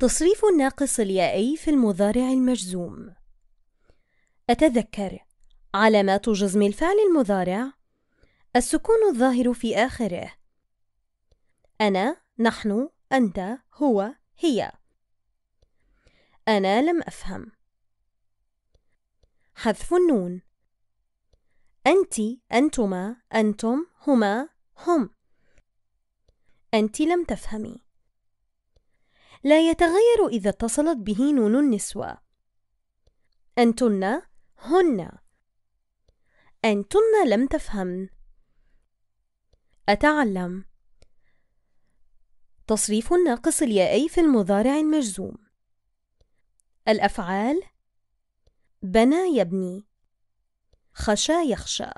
تصريف الناقص اليائي في المضارع المجزوم أتذكر علامات جزم الفعل المضارع السكون الظاهر في آخره أنا نحن أنت هو هي أنا لم أفهم حذف النون أنت أنتما أنتم هما هم أنت لم تفهمي لا يتغير إذا اتصلت به نون النسوة أنتن هن أنتن لم تفهمن أتعلم تصريف ناقص اليائي في المضارع المجزوم الأفعال بنى يبني خشى يخشى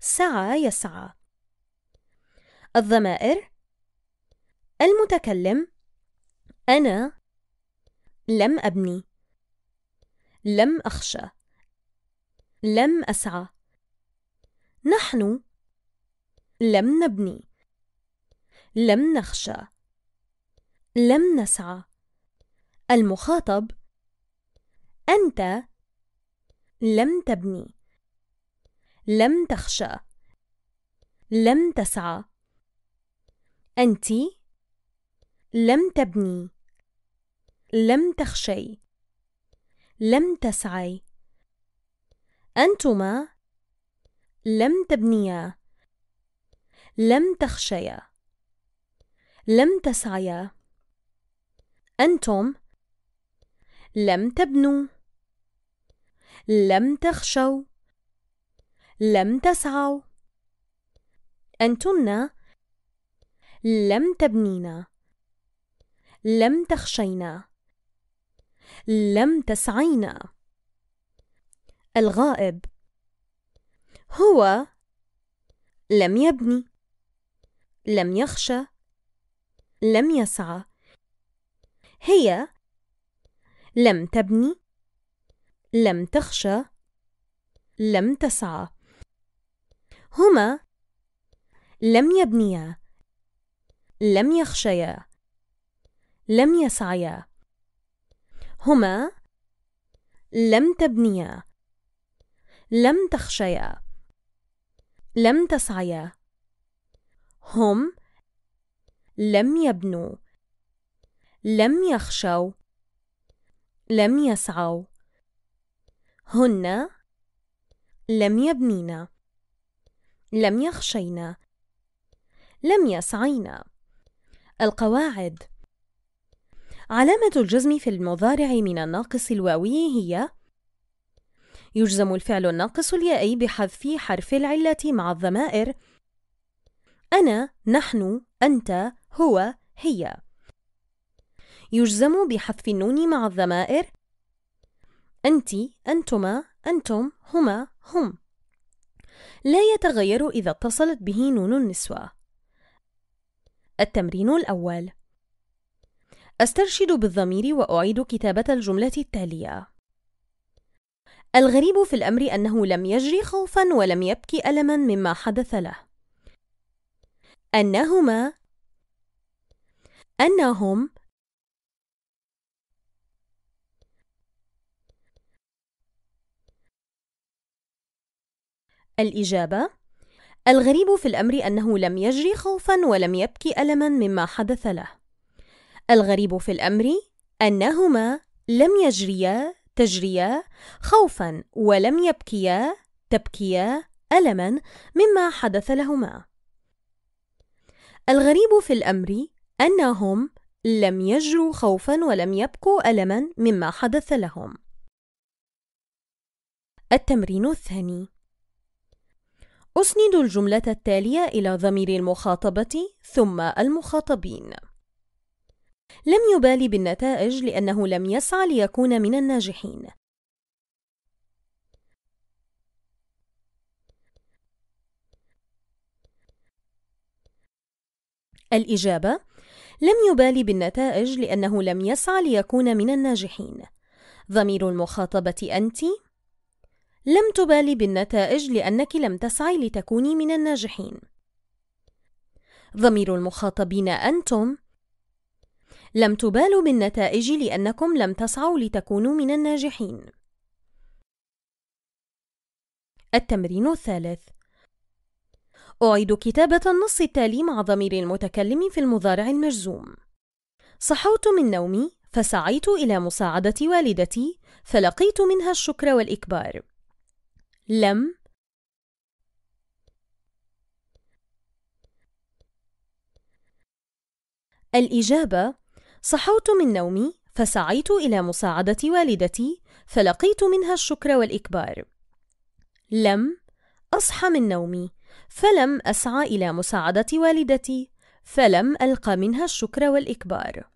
سعى يسعى الضمائر المتكلم أنا لم أبني لم أخشى لم أسعى نحن لم نبني لم نخشى لم نسعى المخاطب أنت لم تبني لم تخشى لم تسعى أنتِ لم تبني لم تخشي لم تسعي أنتما لم تبنيا لم تخشيا لم تسعيا أنتم لم تبنوا لم تخشوا لم تسعوا أنتن لم تبنينا لم تخشينا لم تسعينا الغائب هو لم يبني لم يخشى لم يسعى هي لم تبني لم تخشى لم تسعى هما لم يبنيا لم يخشيا لم يسعيا هما لم تبنيا لم تخشيا لم تسعيا هم لم يبنوا لم يخشوا لم يسعوا هن لم يبنين لم يخشين لم يسعين القواعد علامة الجزم في المضارع من الناقص الواوي هي يجزم الفعل الناقص اليائي بحذف حرف العلة مع الضمائر أنا، نحن، أنت، هو، هي. يجزم بحذف النون مع الضمائر أنت، أنتما، أنتم، هما، هم. لا يتغير إذا اتصلت به نون النسوة. التمرين الأول أسترشد بالضمير وأعيد كتابة الجملة التالية: الغريب في الأمر أنه لم يجري خوفًا ولم يبكي ألمًا مما حدث له. أنهما أنهم الإجابة الغريب في الأمر أنه لم يجري خوفًا ولم يبكي ألمًا مما حدث له. الغريب في الأمر أنهما لم يجريا تجريا خوفا ولم يبكيا تبكيا ألما مما حدث لهما الغريب في الأمر أنهم لم يجروا خوفا ولم يبكوا ألما مما حدث لهم التمرين الثاني أسند الجملة التالية إلى ضمير المخاطبة ثم المخاطبين لم يبالي بالنتائج لأنه لم يسعى ليكون من الناجحين الإجابة لم يبالي بالنتائج لأنه لم يسعى ليكون من الناجحين ضمير المخاطبة أنتِ لم تبالي بالنتائج لأنك لم تسعي لتكوني من الناجحين ضمير المخاطبين أنتم لم تبالوا بالنتائج لأنكم لم تسعوا لتكونوا من الناجحين. التمرين الثالث أعيد كتابة النص التالي مع ضمير المتكلم في المضارع المجزوم. صحوت من نومي فسعيت إلى مساعدة والدتي فلقيت منها الشكر والإكبار. لم الإجابة صحوت من نومي فسعيت إلى مساعدة والدتي فلقيت منها الشكر والإكبار لم أصحى من نومي فلم أسعى إلى مساعدة والدتي فلم القى منها الشكر والإكبار